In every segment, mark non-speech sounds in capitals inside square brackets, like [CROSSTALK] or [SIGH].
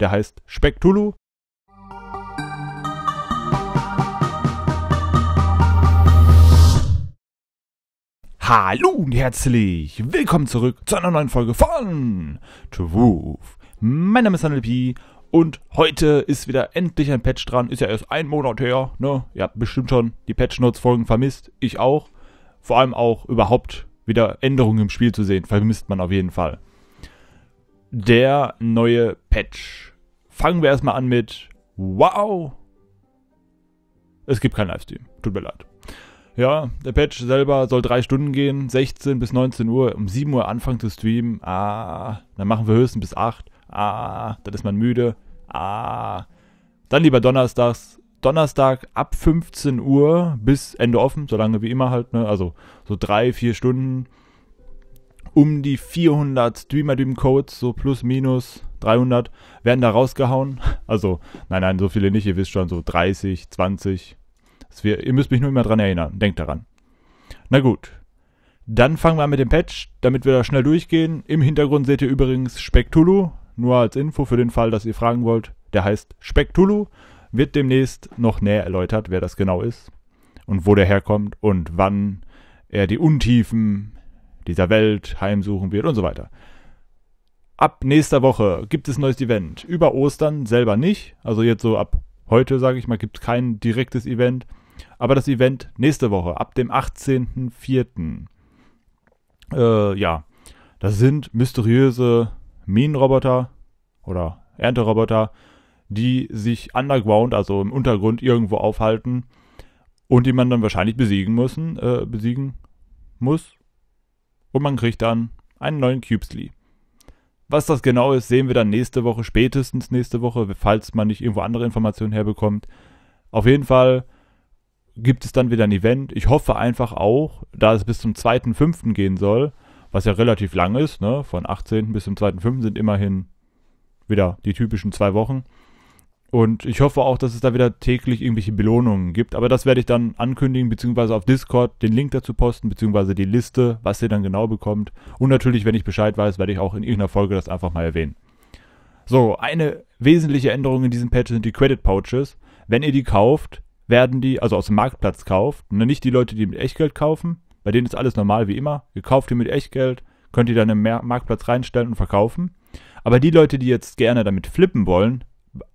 der heißt Spektulu. Hallo und herzlich willkommen zurück zu einer neuen Folge von Twoof. Mein Name ist P. und heute ist wieder endlich ein Patch dran. Ist ja erst ein Monat her, ne? Ihr habt bestimmt schon die Patch-Notes-Folgen vermisst. Ich auch. Vor allem auch überhaupt wieder Änderungen im Spiel zu sehen, vermisst man auf jeden Fall der neue Patch. Fangen wir erstmal an mit Wow! Es gibt kein Livestream. Tut mir leid. Ja, der Patch selber soll drei Stunden gehen, 16 bis 19 Uhr, um 7 Uhr anfangen zu streamen. Ah, dann machen wir höchstens bis 8. Ah, dann ist man müde. Ah. Dann lieber donnerstags. Donnerstag ab 15 Uhr bis Ende offen, So lange wie immer halt, ne? Also so drei, vier Stunden um die 400 Streamer-Dream-Codes, so plus minus 300, werden da rausgehauen. [LAUGHS] Also, nein, nein, so viele nicht, ihr wisst schon, so 30, 20. Wir, ihr müsst mich nur immer dran erinnern, denkt daran. Na gut, dann fangen wir an mit dem Patch, damit wir da schnell durchgehen. Im Hintergrund seht ihr übrigens Spektulu, nur als Info für den Fall, dass ihr fragen wollt. Der heißt Spektulu, wird demnächst noch näher erläutert, wer das genau ist und wo der herkommt und wann er die Untiefen dieser Welt heimsuchen wird und so weiter. Ab nächster Woche gibt es ein neues Event. Über Ostern selber nicht. Also jetzt so ab heute, sage ich mal, gibt es kein direktes Event. Aber das Event nächste Woche, ab dem 18.04. Äh, ja, das sind mysteriöse Minenroboter oder Ernteroboter, die sich underground, also im Untergrund irgendwo aufhalten und die man dann wahrscheinlich besiegen müssen, äh, besiegen muss. Und man kriegt dann einen neuen Cubesly. Was das genau ist, sehen wir dann nächste Woche, spätestens nächste Woche, falls man nicht irgendwo andere Informationen herbekommt. Auf jeden Fall gibt es dann wieder ein Event. Ich hoffe einfach auch, da es bis zum 2.5. gehen soll, was ja relativ lang ist, ne? von 18. bis zum 2.5. sind immerhin wieder die typischen zwei Wochen. Und ich hoffe auch, dass es da wieder täglich irgendwelche Belohnungen gibt. Aber das werde ich dann ankündigen, beziehungsweise auf Discord den Link dazu posten, beziehungsweise die Liste, was ihr dann genau bekommt. Und natürlich, wenn ich Bescheid weiß, werde ich auch in irgendeiner Folge das einfach mal erwähnen. So, eine wesentliche Änderung in diesem Patch sind die Credit Pouches. Wenn ihr die kauft, werden die, also aus dem Marktplatz kauft, ne, nicht die Leute, die mit Echtgeld kaufen, bei denen ist alles normal wie immer. Ihr kauft die mit Echtgeld, könnt ihr dann im Marktplatz reinstellen und verkaufen. Aber die Leute, die jetzt gerne damit flippen wollen,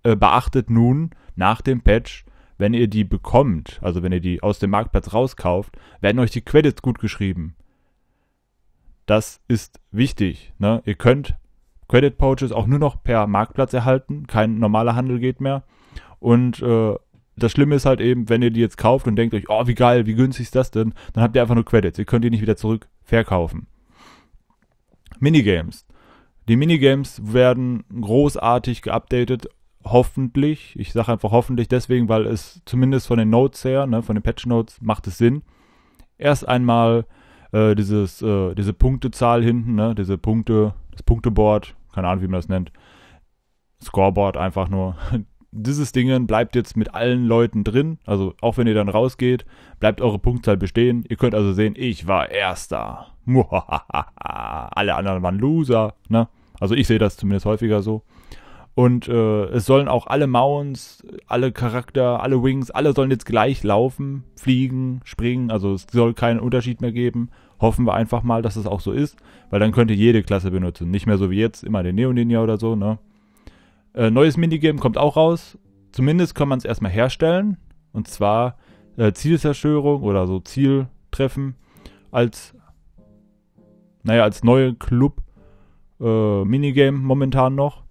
äh, beachtet nun nach dem Patch, wenn ihr die bekommt, also wenn ihr die aus dem Marktplatz rauskauft, werden euch die Credits gut geschrieben. Das ist wichtig. Ne? Ihr könnt Credit Pouches auch nur noch per Marktplatz erhalten. Kein normaler Handel geht mehr. Und äh, das Schlimme ist halt eben, wenn ihr die jetzt kauft und denkt euch, oh, wie geil, wie günstig ist das denn? Dann habt ihr einfach nur Credits. Ihr könnt die nicht wieder zurück verkaufen. Minigames. Die Minigames werden großartig geupdatet hoffentlich, ich sage einfach hoffentlich deswegen, weil es zumindest von den Notes her, ne, von den Patch Notes, macht es Sinn. Erst einmal äh, dieses, äh, diese Punktezahl hinten, ne, diese Punkte, das Punkteboard, keine Ahnung, wie man das nennt, Scoreboard einfach nur. [LAUGHS] Dieses Ding bleibt jetzt mit allen Leuten drin, also auch wenn ihr dann rausgeht, bleibt eure Punktzahl bestehen. Ihr könnt also sehen, ich war Erster. [LAUGHS] Alle anderen waren Loser, ne? Also ich sehe das zumindest häufiger so. Und äh, es sollen auch alle Mounts, alle Charakter, alle Wings, alle sollen jetzt gleich laufen, fliegen, springen. Also es soll keinen Unterschied mehr geben. Hoffen wir einfach mal, dass es auch so ist, weil dann könnte jede Klasse benutzen. Nicht mehr so wie jetzt, immer den Neoninja oder so, ne? Äh, neues Minigame kommt auch raus. Zumindest kann man es erstmal herstellen. Und zwar äh, Zielzerstörung oder so Zieltreffen als, naja, als neue Club äh, Minigame momentan noch.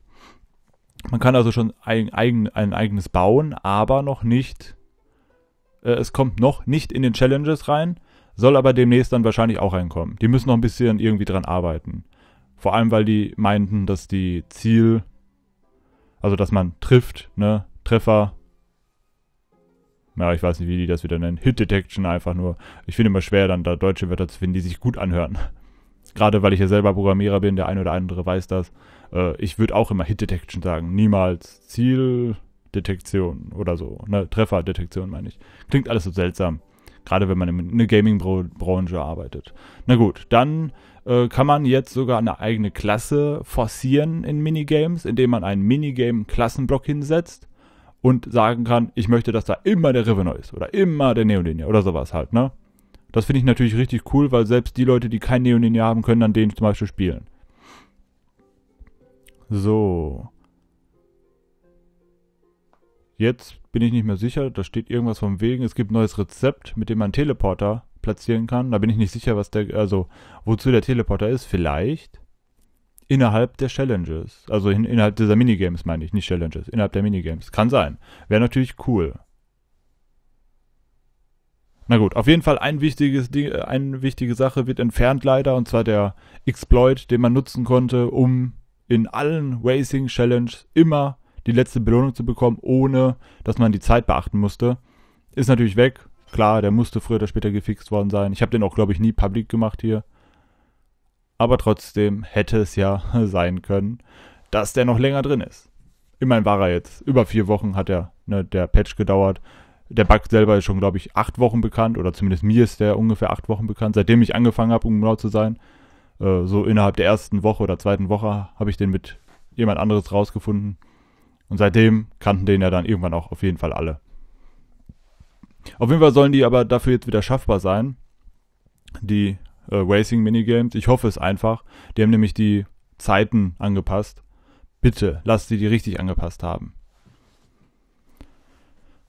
Man kann also schon ein, eigen, ein eigenes bauen, aber noch nicht. Äh, es kommt noch nicht in den Challenges rein, soll aber demnächst dann wahrscheinlich auch reinkommen. Die müssen noch ein bisschen irgendwie dran arbeiten. Vor allem, weil die meinten, dass die Ziel, also dass man trifft, ne, Treffer, ja, ich weiß nicht, wie die das wieder nennen, Hit Detection einfach nur. Ich finde immer schwer, dann da deutsche Wörter zu finden, die sich gut anhören gerade weil ich ja selber Programmierer bin, der ein oder andere weiß das. Äh, ich würde auch immer Hit Detection sagen, niemals Zieldetektion oder so. Ne, Trefferdetektion meine ich. Klingt alles so seltsam. Gerade wenn man in einer Gaming-Branche arbeitet. Na gut, dann äh, kann man jetzt sogar eine eigene Klasse forcieren in Minigames, indem man einen Minigame-Klassenblock hinsetzt und sagen kann, ich möchte, dass da immer der Revenue ist oder immer der Neolinie oder sowas halt, ne? Das finde ich natürlich richtig cool, weil selbst die Leute, die kein Neoninja haben, können dann den zum Beispiel spielen. So. Jetzt bin ich nicht mehr sicher, da steht irgendwas vom Wegen. Es gibt ein neues Rezept, mit dem man Teleporter platzieren kann. Da bin ich nicht sicher, was der, also wozu der Teleporter ist. Vielleicht innerhalb der Challenges. Also in, innerhalb dieser Minigames meine ich, nicht Challenges, innerhalb der Minigames. Kann sein. Wäre natürlich cool. Na gut, auf jeden Fall ein wichtiges Ding, äh, eine wichtige Sache wird entfernt leider, und zwar der Exploit, den man nutzen konnte, um in allen Racing Challenges immer die letzte Belohnung zu bekommen, ohne dass man die Zeit beachten musste. Ist natürlich weg. Klar, der musste früher oder später gefixt worden sein. Ich habe den auch, glaube ich, nie public gemacht hier. Aber trotzdem hätte es ja [LAUGHS] sein können, dass der noch länger drin ist. Immerhin war er jetzt. Über vier Wochen hat er, ne, der Patch gedauert der Bug selber ist schon, glaube ich, acht Wochen bekannt oder zumindest mir ist der ungefähr acht Wochen bekannt, seitdem ich angefangen habe, um genau zu sein. Äh, so innerhalb der ersten Woche oder zweiten Woche habe ich den mit jemand anderes rausgefunden. Und seitdem kannten den ja dann irgendwann auch auf jeden Fall alle. Auf jeden Fall sollen die aber dafür jetzt wieder schaffbar sein, die äh, Racing Minigames. Ich hoffe es einfach. Die haben nämlich die Zeiten angepasst. Bitte lasst sie die richtig angepasst haben.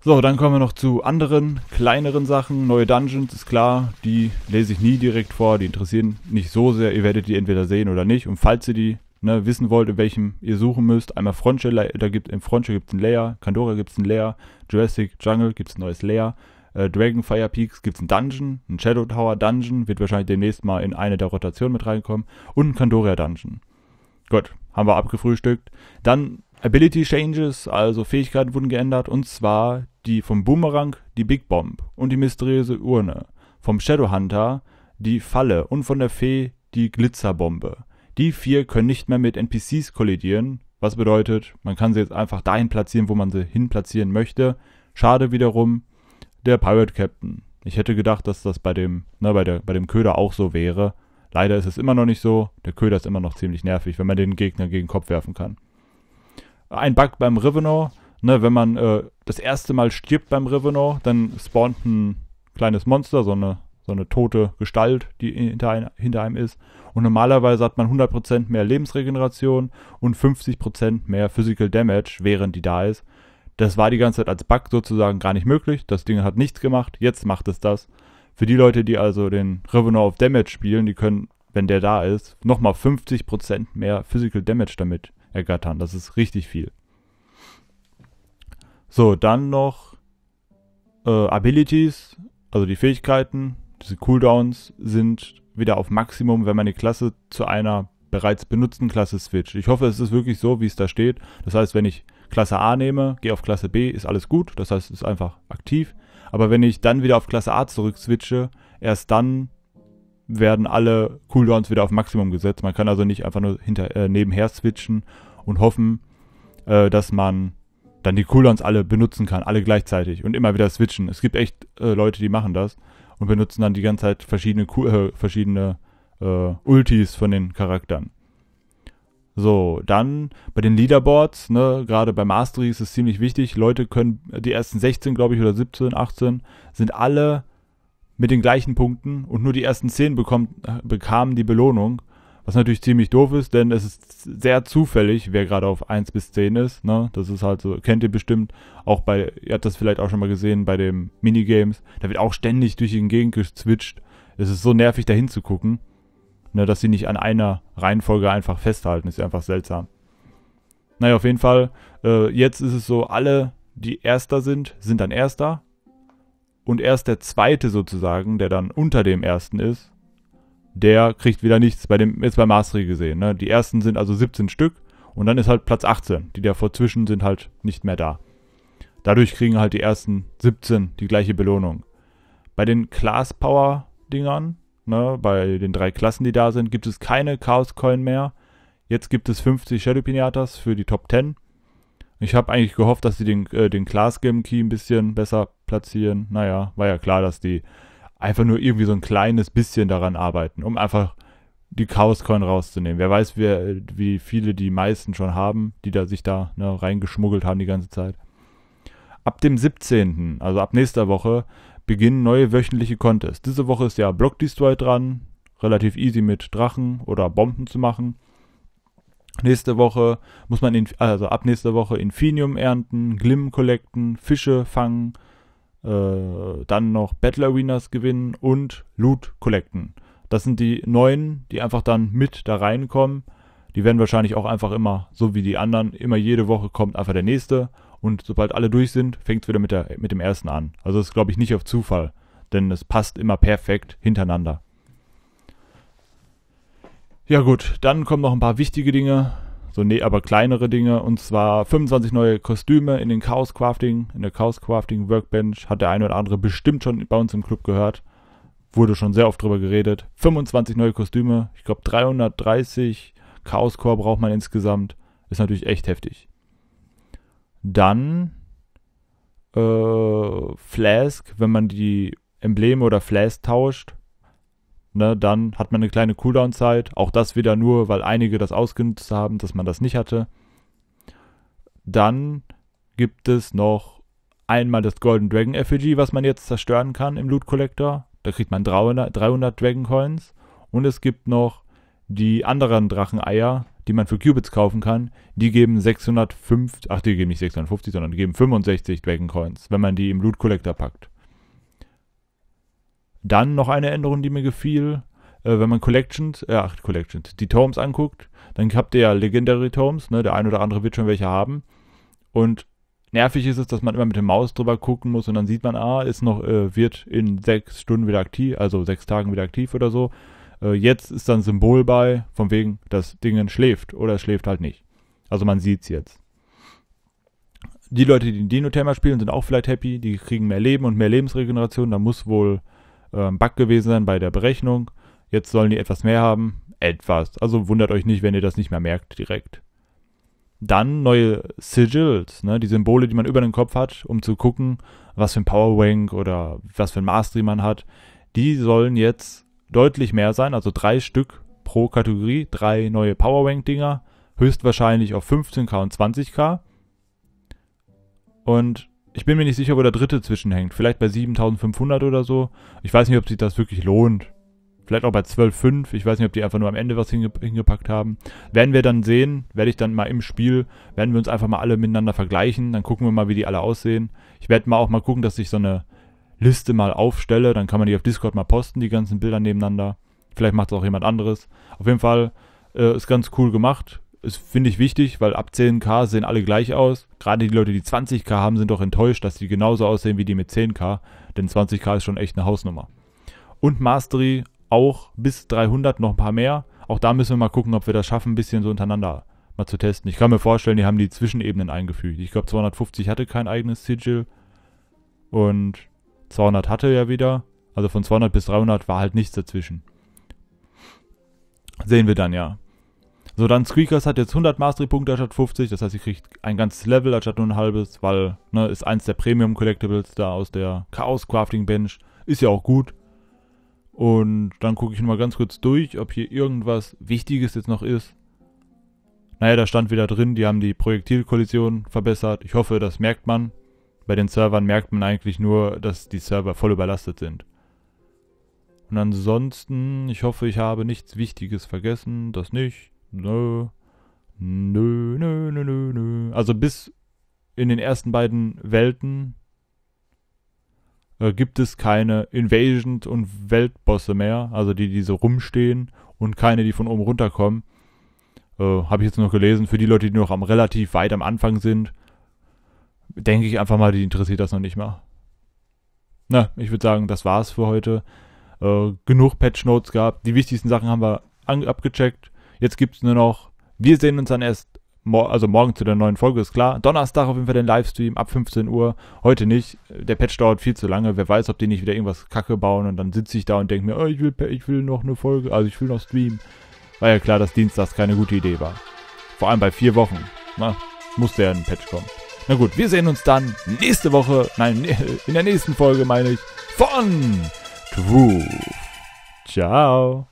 So, dann kommen wir noch zu anderen, kleineren Sachen. Neue Dungeons, ist klar. Die lese ich nie direkt vor. Die interessieren nicht so sehr. Ihr werdet die entweder sehen oder nicht. Und falls ihr die ne, wissen wollt, in welchem ihr suchen müsst, einmal Frontier, da gibt im Frontier gibt es ein Layer, Kandora gibt es ein Layer, Jurassic Jungle gibt es ein neues Layer, äh, Dragonfire Peaks gibt es ein Dungeon, ein Shadow Tower Dungeon, wird wahrscheinlich demnächst mal in eine der Rotationen mit reinkommen und ein Kandoria Dungeon. Gut, haben wir abgefrühstückt. Dann Ability Changes, also Fähigkeiten wurden geändert, und zwar die vom Boomerang, die Big Bomb und die mysteriöse Urne, vom Shadowhunter, die Falle und von der Fee, die Glitzerbombe. Die vier können nicht mehr mit NPCs kollidieren, was bedeutet, man kann sie jetzt einfach dahin platzieren, wo man sie hin platzieren möchte. Schade wiederum, der Pirate Captain. Ich hätte gedacht, dass das bei dem, ne, bei, der, bei dem Köder auch so wäre. Leider ist es immer noch nicht so. Der Köder ist immer noch ziemlich nervig, wenn man den Gegner gegen den Kopf werfen kann ein Bug beim Rivenor, ne, wenn man äh, das erste Mal stirbt beim Rivenor, dann spawnt ein kleines Monster, so eine, so eine tote Gestalt, die hinter, ein, hinter einem ist. Und normalerweise hat man 100% mehr Lebensregeneration und 50% mehr Physical Damage, während die da ist. Das war die ganze Zeit als Bug sozusagen gar nicht möglich. Das Ding hat nichts gemacht, jetzt macht es das. Für die Leute, die also den Revenue of Damage spielen, die können, wenn der da ist, nochmal 50% mehr Physical Damage damit ergattern. Das ist richtig viel. So, dann noch äh, Abilities, also die Fähigkeiten. Diese Cooldowns sind wieder auf Maximum, wenn man die Klasse zu einer bereits benutzten Klasse switcht. Ich hoffe, es ist wirklich so, wie es da steht. Das heißt, wenn ich Klasse A nehme, gehe auf Klasse B, ist alles gut. Das heißt, es ist einfach aktiv. Aber wenn ich dann wieder auf Klasse A zurück switche, erst dann werden alle Cooldowns wieder auf Maximum gesetzt. Man kann also nicht einfach nur hinter, äh, nebenher switchen und hoffen, äh, dass man dann die Cooldowns alle benutzen kann, alle gleichzeitig und immer wieder switchen. Es gibt echt äh, Leute, die machen das und benutzen dann die ganze Zeit verschiedene, äh, verschiedene äh, Ultis von den Charakteren. So, dann bei den Leaderboards, ne, gerade bei Mastery ist es ziemlich wichtig. Leute können, die ersten 16, glaube ich, oder 17, 18, sind alle mit den gleichen Punkten und nur die ersten zehn bekommt, bekamen die Belohnung. Was natürlich ziemlich doof ist, denn es ist sehr zufällig, wer gerade auf 1 bis 10 ist. Ne? Das ist halt so, kennt ihr bestimmt auch bei, ihr habt das vielleicht auch schon mal gesehen bei den Minigames. Da wird auch ständig durch die Gegend gezwitscht. Es ist so nervig, da hinzugucken, ne, dass sie nicht an einer Reihenfolge einfach festhalten. Ist einfach seltsam. Naja, auf jeden Fall, äh, jetzt ist es so, alle, die Erster sind, sind dann Erster und erst der zweite sozusagen, der dann unter dem ersten ist, der kriegt wieder nichts. Bei dem ist bei Mastery gesehen. Ne? Die ersten sind also 17 Stück und dann ist halt Platz 18. Die davor zwischen sind halt nicht mehr da. Dadurch kriegen halt die ersten 17 die gleiche Belohnung. Bei den Class Power Dingern, ne, bei den drei Klassen, die da sind, gibt es keine Chaos Coin mehr. Jetzt gibt es 50 Shadow Pinatas für die Top 10. Ich habe eigentlich gehofft, dass sie den, äh, den Class Game Key ein bisschen besser platzieren. Naja, war ja klar, dass die einfach nur irgendwie so ein kleines bisschen daran arbeiten, um einfach die Chaos Coin rauszunehmen. Wer weiß, wer, wie viele die meisten schon haben, die da sich da ne, reingeschmuggelt haben die ganze Zeit. Ab dem 17., also ab nächster Woche, beginnen neue wöchentliche Contests. Diese Woche ist ja Block Destroy dran, relativ easy mit Drachen oder Bomben zu machen. Nächste Woche muss man, in, also ab nächster Woche Infinium ernten, Glimm collecten, Fische fangen, äh, dann noch Battle Arenas gewinnen und Loot collecten. Das sind die neuen, die einfach dann mit da reinkommen. Die werden wahrscheinlich auch einfach immer, so wie die anderen, immer jede Woche kommt einfach der nächste. Und sobald alle durch sind, fängt es wieder mit, der, mit dem ersten an. Also das glaube ich nicht auf Zufall, denn es passt immer perfekt hintereinander. Ja gut, dann kommen noch ein paar wichtige Dinge so nee, aber kleinere Dinge. Und zwar 25 neue Kostüme in den Chaos Crafting, in der Chaos Crafting Workbench. Hat der eine oder andere bestimmt schon bei uns im Club gehört. Wurde schon sehr oft drüber geredet. 25 neue Kostüme. Ich glaube 330 Chaos Core braucht man insgesamt. Ist natürlich echt heftig. Dann äh, Flask, wenn man die Embleme oder Flask tauscht, ne, dann hat man eine kleine Cooldown-Zeit. Auch das wieder nur, weil einige das ausgenutzt haben, dass man das nicht hatte. Dann gibt es noch einmal das Golden Dragon Effigy, was man jetzt zerstören kann im Loot Collector. Da kriegt man 300, 300 Dragon Coins. Und es gibt noch die anderen Dracheneier, die man für Qubits kaufen kann. Die geben 605, ach, die geben nicht 650, sondern die geben 65 Dragon Coins, wenn man die im Loot Collector packt. Dann noch eine Änderung, die mir gefiel. Äh, wenn man Collections, äh, ach, Collections, die Tomes anguckt, dann habt ihr ja Legendary Tomes, ne? Der ein oder andere wird schon welche haben. Und nervig ist es, dass man immer mit der Maus drüber gucken muss und dann sieht man, ah, ist noch, äh, wird in sechs Stunden wieder aktiv, also sechs Tagen wieder aktiv oder so. Äh, jetzt ist dann Symbol bei, von wegen, das Ding schläft oder es schläft halt nicht. Also man sieht's jetzt. Die Leute, die den dino thema spielen, sind auch vielleicht happy, die kriegen mehr Leben und mehr Lebensregeneration, da muss wohl ähm, Bug gewesen sein bei der Berechnung. Jetzt sollen die etwas mehr haben. Etwas. Also wundert euch nicht, wenn ihr das nicht mehr merkt direkt. Dann neue Sigils, ne? die Symbole, die man über den Kopf hat, um zu gucken, was für ein Power Powerwank oder was für ein Mastery man hat. Die sollen jetzt deutlich mehr sein, also drei Stück pro Kategorie, drei neue Power Powerwank-Dinger, höchstwahrscheinlich auf 15k und 20k. Und ich bin mir nicht sicher, wo der dritte zwischenhängt. Vielleicht bei 7500 oder so. Ich weiß nicht, ob sich das wirklich lohnt. Vielleicht auch bei 12,5. Ich weiß nicht, ob die einfach nur am Ende was hingepackt haben. Werden wir dann sehen. Werde ich dann mal im Spiel, werden wir uns einfach mal alle miteinander vergleichen. Dann gucken wir mal, wie die alle aussehen. Ich werde mal auch mal gucken, dass ich so eine Liste mal aufstelle. Dann kann man die auf Discord mal posten, die ganzen Bilder nebeneinander. Vielleicht macht es auch jemand anderes. Auf jeden Fall äh, ist ganz cool gemacht. Das finde ich, wichtig, weil ab 10k sehen alle gleich aus. Gerade die Leute, die 20k haben, sind doch enttäuscht, dass die genauso aussehen wie die mit 10k, denn 20k ist schon echt eine Hausnummer. Und Mastery auch bis 300 noch ein paar mehr. Auch da müssen wir mal gucken, ob wir das schaffen, ein bisschen so untereinander mal zu testen. Ich kann mir vorstellen, die haben die Zwischenebenen eingefügt. Ich glaube, 250 hatte kein eigenes Sigil und 200 hatte ja wieder. Also von 200 bis 300 war halt nichts dazwischen. Sehen wir dann ja. So, dann Squeakers hat jetzt 100 Mastery-Punkte anstatt 50, das heißt, sie kriegt ein ganzes Level anstatt nur ein halbes, weil, ne, ist eins der Premium-Collectibles da aus der Chaos-Crafting-Bench. Ist ja auch gut. Und dann gucke ich nochmal ganz kurz durch, ob hier irgendwas Wichtiges jetzt noch ist. Naja, da stand wieder drin, die haben die Projektilkollision verbessert. Ich hoffe, das merkt man. Bei den Servern merkt man eigentlich nur, dass die Server voll überlastet sind. Und ansonsten, ich hoffe, ich habe nichts Wichtiges vergessen, das nicht nö, nö, nö, nö, nö, nö. Also bis in den ersten beiden Welten äh, gibt es keine Invasion und Weltbosse mehr, also die, die so rumstehen und keine, die von oben runterkommen. Äh, Habe ich jetzt noch gelesen. Für die Leute, die noch am relativ weit am Anfang sind, denke ich einfach mal, die interessiert das noch nicht mal. Na, ich würde sagen, das war's für heute. Äh, genug Patch Notes gehabt. Die wichtigsten Sachen haben wir abgecheckt. Jetzt gibt es nur noch, wir sehen uns dann erst, mor also morgen zu der neuen Folge, ist klar. Donnerstag auf jeden Fall den Livestream ab 15 Uhr. Heute nicht. Der Patch dauert viel zu lange. Wer weiß, ob die nicht wieder irgendwas Kacke bauen und dann sitze ich da und denke mir, oh, ich, will, ich will noch eine Folge, also ich will noch streamen. War ja klar, dass Dienstags keine gute Idee war. Vor allem bei vier Wochen. Na, ne? musste ja ein Patch kommen. Na gut, wir sehen uns dann nächste Woche, nein, [LAUGHS] in der nächsten Folge meine ich, von Twoof. Ciao.